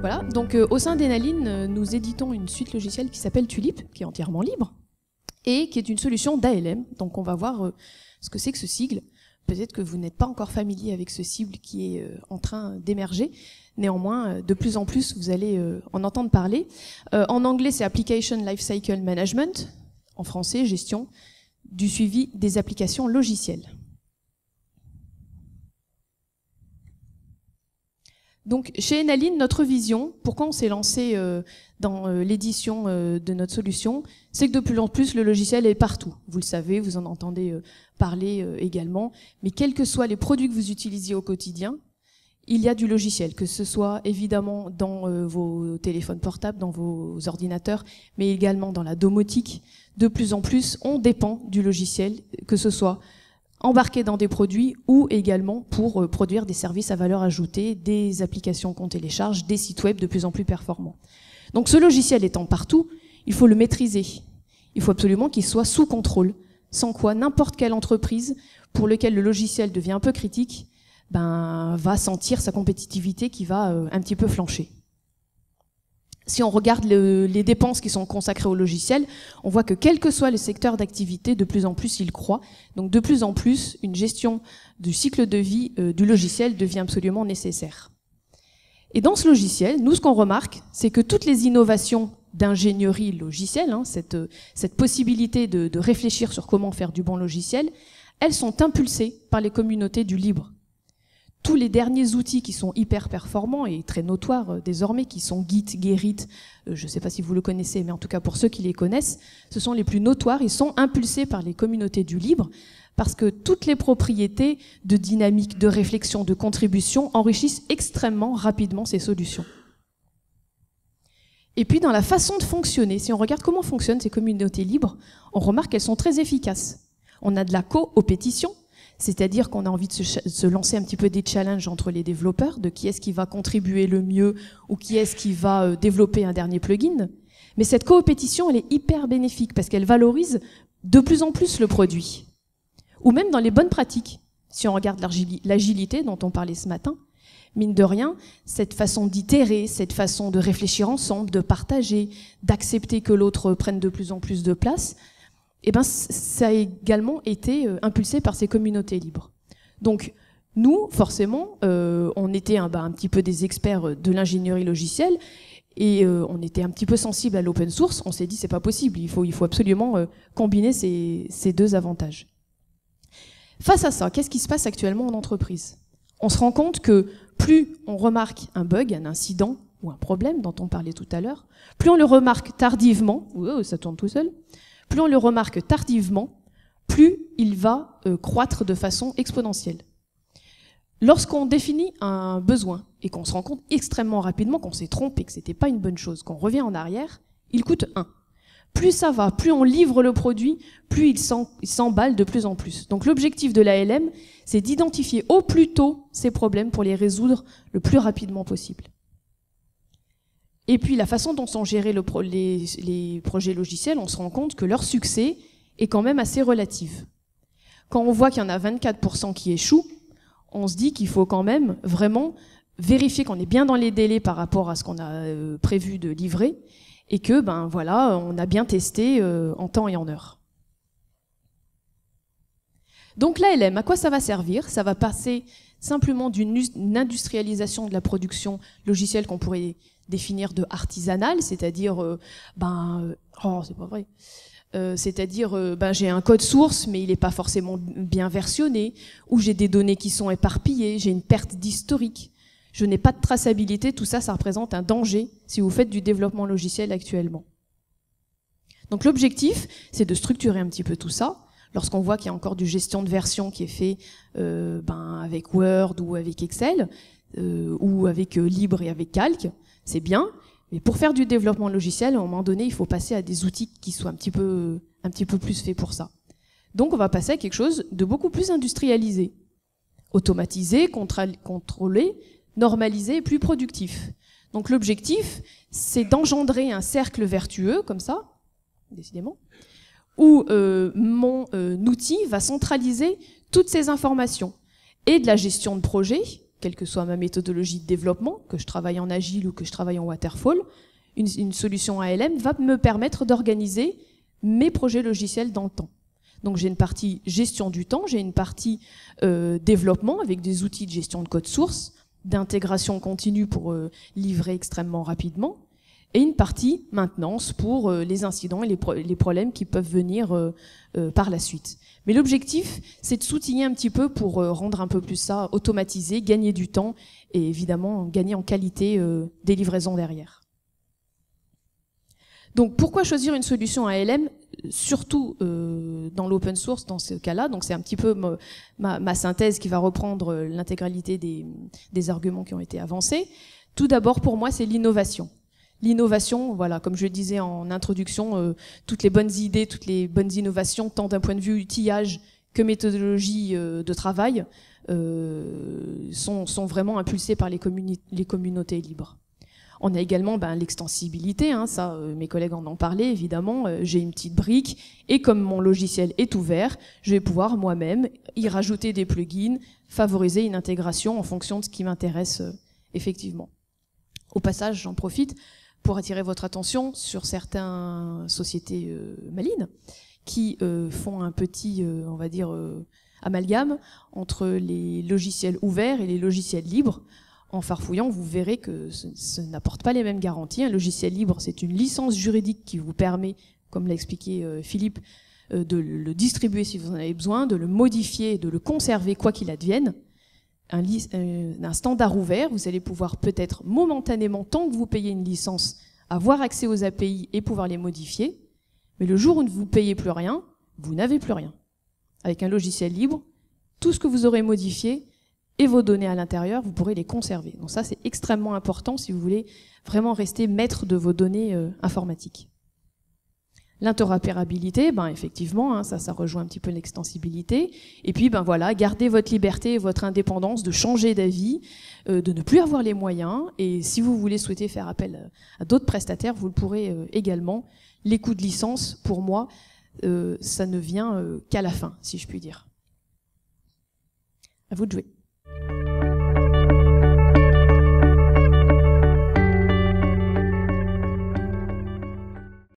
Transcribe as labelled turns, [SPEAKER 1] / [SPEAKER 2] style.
[SPEAKER 1] Voilà, donc euh, au sein d'Enaline, euh, nous éditons une suite logicielle qui s'appelle Tulip, qui est entièrement libre, et qui est une solution d'ALM. Donc on va voir euh, ce que c'est que ce sigle. Peut-être que vous n'êtes pas encore familier avec ce sigle qui est en train d'émerger. Néanmoins, de plus en plus, vous allez en entendre parler. en anglais, c'est Application Lifecycle Management. En français, gestion du suivi des applications logicielles. Donc chez Enaline, notre vision, pourquoi on s'est lancé euh, dans euh, l'édition euh, de notre solution, c'est que de plus en plus le logiciel est partout. Vous le savez, vous en entendez parler également, mais quels que soient les produits que vous utilisez au quotidien, il y a du logiciel, que ce soit évidemment dans vos téléphones portables, dans vos ordinateurs, mais également dans la domotique. De plus en plus, on dépend du logiciel, que ce soit embarquer dans des produits ou également pour euh, produire des services à valeur ajoutée, des applications qu'on télécharge, des sites web de plus en plus performants. Donc ce logiciel étant partout, il faut le maîtriser. Il faut absolument qu'il soit sous contrôle, sans quoi n'importe quelle entreprise pour laquelle le logiciel devient un peu critique ben, va sentir sa compétitivité qui va euh, un petit peu flancher si on regarde les dépenses qui sont consacrées au logiciel, on voit que quel que soit le secteur d'activité, de plus en plus il croît. Donc de plus en plus, une gestion du cycle de vie euh, du logiciel devient absolument nécessaire. Et dans ce logiciel, nous ce qu'on remarque, c'est que toutes les innovations d'ingénierie logicielle, hein, euh, cette, possibilité de réfléchir sur comment faire du bon logiciel, elles sont impulsées par les communautés du libre tous les derniers outils qui sont hyper performants et très notoires euh, désormais, qui sont Git, Gerrit, euh, je ne sais pas si vous le connaissez, mais en tout cas pour ceux qui les connaissent, ce sont les plus notoires, ils sont impulsés par les communautés du libre, parce que toutes les propriétés de dynamique, de réflexion, de contribution enrichissent extrêmement rapidement ces solutions. Et puis dans la façon de fonctionner, si on regarde comment fonctionnent ces communautés libres, on remarque qu'elles sont très efficaces. On a de la co-opétition, c'est-à-dire qu'on a envie de se, lancer un petit peu des challenges entre les développeurs, de qui est-ce qui va contribuer le mieux ou qui est-ce qui va euh, développer un dernier plugin. Mais cette coopétition, elle est hyper bénéfique parce qu'elle valorise de plus en plus le produit. Ou même dans les bonnes pratiques. Si on regarde l'agilité dont on parlait ce matin, mine de rien, cette façon d'itérer, cette façon de réfléchir ensemble, de partager, d'accepter que l'autre prenne de plus en plus de place, eh ben, ça a également été euh, impulsé par ces communautés libres. Donc, nous, forcément, on était un, petit peu des experts de l'ingénierie logicielle et on était un petit peu sensible à l'open source. On s'est dit, c'est pas possible, il faut, absolument euh, combiner ces, ces, deux avantages. Face à ça, qu'est-ce qui se passe actuellement en entreprise On se rend compte que plus on remarque un bug, un incident ou un problème dont on parlait tout à l'heure, plus on le remarque tardivement, oh, ça tourne tout seul, plus on le remarque tardivement, plus il va euh, croître de façon exponentielle. Lorsqu'on définit un besoin et qu'on se rend compte extrêmement rapidement qu'on s'est trompé, que ce n'était pas une bonne chose, qu'on revient en arrière, il coûte 1. Plus ça va, plus on livre le produit, plus il s'emballe de plus en plus. Donc l'objectif de LM, c'est d'identifier au plus tôt ces problèmes pour les résoudre le plus rapidement possible. Et puis la façon dont sont gérés les, projets logiciels, on se rend compte que leur succès est quand même assez relatif. Quand on voit qu'il y en a 24% qui échouent, on se dit qu'il faut quand même vraiment vérifier qu'on est bien dans les délais par rapport à ce qu'on a euh, prévu de livrer et que ben voilà, on a bien testé euh, en temps et en heure. Donc l'ALM, à quoi ça va servir Ça va passer simplement d'une industrialisation de la production logicielle qu'on pourrait définir de artisanal, c'est-à-dire, euh, ben, euh, oh, c'est pas vrai. Euh, c'est-à-dire, ben, j'ai un code source, mais il n'est pas forcément bien versionné, ou j'ai des données qui sont éparpillées, j'ai une perte d'historique, je n'ai pas de traçabilité, tout ça, ça représente un danger si vous faites du développement logiciel actuellement. Donc l'objectif, c'est de structurer un petit peu tout ça. Lorsqu'on voit qu'il y a encore du gestion de version qui est fait ben, avec Word ou avec Excel, ou avec Libre et avec Calc, c'est bien, mais pour faire du développement logiciel, à un moment donné, il faut passer à des outils qui soient un petit peu, un petit peu plus faits pour ça. Donc on va passer à quelque chose de beaucoup plus industrialisé, automatisé, contrôlé, normalisé et plus productif. Donc l'objectif, c'est d'engendrer un cercle vertueux, comme ça, décidément, où euh, mon euh, outil va centraliser toutes ces informations et de la gestion de projet, quelle que soit ma méthodologie de développement, que je travaille en agile ou que je travaille en waterfall, une, solution ALM va me permettre d'organiser mes projets logiciels dans le temps. Donc j'ai une partie gestion du temps, j'ai une partie euh, développement avec des outils de gestion de code source, d'intégration continue pour euh, livrer extrêmement rapidement, et une partie maintenance pour euh, les incidents et les, problèmes qui peuvent venir euh, euh, par la suite. Mais l'objectif, c'est de soutenir un petit peu pour rendre un peu plus ça automatisé, gagner du temps et évidemment gagner en qualité des livraisons derrière. Donc pourquoi choisir une solution à LM, surtout dans l'open source dans ce cas-là. Donc c'est un petit peu ma, synthèse qui va reprendre l'intégralité des, des, arguments qui ont été avancés. Tout d'abord, pour moi, c'est l'innovation. L'innovation, voilà, comme je le disais en introduction, euh, toutes les bonnes idées, toutes les bonnes innovations, tant d'un point de vue outillage que méthodologie euh, de travail, euh, sont, sont, vraiment impulsées par les, les communautés libres. On a également ben, l'extensibilité, hein, ça mes collègues en ont parlé évidemment, j'ai une petite brique et comme mon logiciel est ouvert, je vais pouvoir moi-même y rajouter des plugins, favoriser une intégration en fonction de ce qui m'intéresse effectivement. Au passage, j'en profite, pour attirer votre attention sur certaines sociétés euh, malines qui euh, font un petit, euh, on va dire, amalgame entre les logiciels ouverts et les logiciels libres. En farfouillant, vous verrez que ce, ce n'apporte pas les mêmes garanties. Un logiciel libre, c'est une licence juridique qui vous permet, comme l'a expliqué Philippe, de le distribuer si vous en avez besoin, de le modifier, de le conserver quoi qu'il advienne. Euh, un, standard ouvert. Vous allez pouvoir peut-être momentanément, tant que vous payez une licence, avoir accès aux API et pouvoir les modifier. Mais le jour où vous ne payez plus rien, vous n'avez plus rien. Avec un logiciel libre, tout ce que vous aurez modifié et vos données à l'intérieur, vous pourrez les conserver. Donc ça, c'est extrêmement important si vous voulez vraiment rester maître de vos données euh, informatiques. L'interopérabilité, ben effectivement, hein, ça, ça rejoint un petit peu l'extensibilité. Et puis, ben voilà, gardez votre liberté et votre indépendance de changer d'avis, euh, de ne plus avoir les moyens. Et si vous voulez souhaiter faire appel euh, à d'autres prestataires, vous le pourrez euh, également. Les coûts de licence, pour moi, ça ne vient qu'à la fin, si je puis dire. À vous de jouer.